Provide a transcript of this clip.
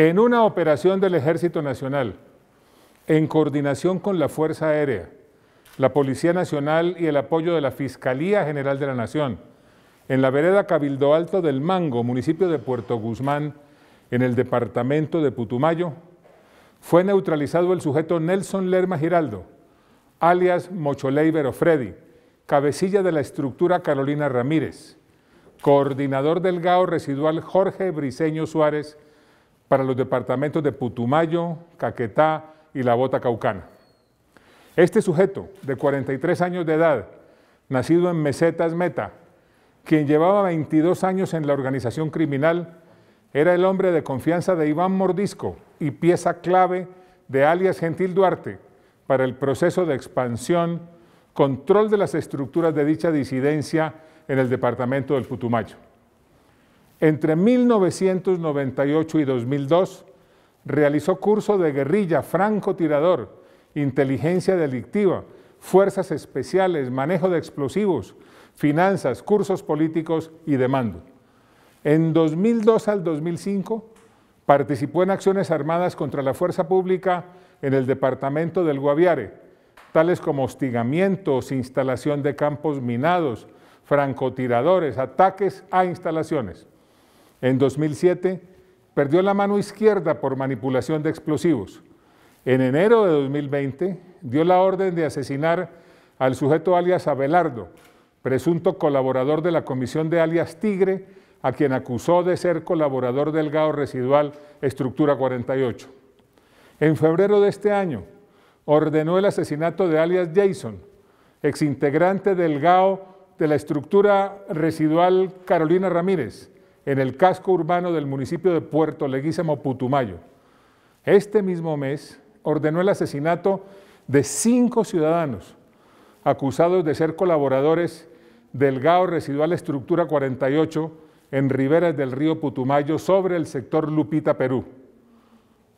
En una operación del Ejército Nacional, en coordinación con la Fuerza Aérea, la Policía Nacional y el apoyo de la Fiscalía General de la Nación, en la vereda Cabildo Alto del Mango, municipio de Puerto Guzmán, en el departamento de Putumayo, fue neutralizado el sujeto Nelson Lerma Giraldo, alias Mocholey Freddy, cabecilla de la estructura Carolina Ramírez, coordinador del GAO residual Jorge Briceño Suárez, para los departamentos de Putumayo, Caquetá y La Bota Caucana. Este sujeto, de 43 años de edad, nacido en Mesetas Meta, quien llevaba 22 años en la organización criminal, era el hombre de confianza de Iván Mordisco y pieza clave de alias Gentil Duarte para el proceso de expansión, control de las estructuras de dicha disidencia en el departamento del Putumayo. Entre 1998 y 2002 realizó curso de guerrilla, francotirador, inteligencia delictiva, fuerzas especiales, manejo de explosivos, finanzas, cursos políticos y de mando. En 2002 al 2005 participó en acciones armadas contra la fuerza pública en el departamento del Guaviare, tales como hostigamientos, instalación de campos minados, francotiradores, ataques a instalaciones. En 2007 perdió la mano izquierda por manipulación de explosivos. En enero de 2020 dio la orden de asesinar al sujeto alias Abelardo, presunto colaborador de la comisión de alias Tigre, a quien acusó de ser colaborador del GAO residual Estructura 48. En febrero de este año ordenó el asesinato de alias Jason, exintegrante del GAO de la Estructura Residual Carolina Ramírez, en el casco urbano del municipio de Puerto Leguísimo Putumayo. Este mismo mes ordenó el asesinato de cinco ciudadanos acusados de ser colaboradores del GAO residual Estructura 48 en riberas del río Putumayo sobre el sector Lupita, Perú.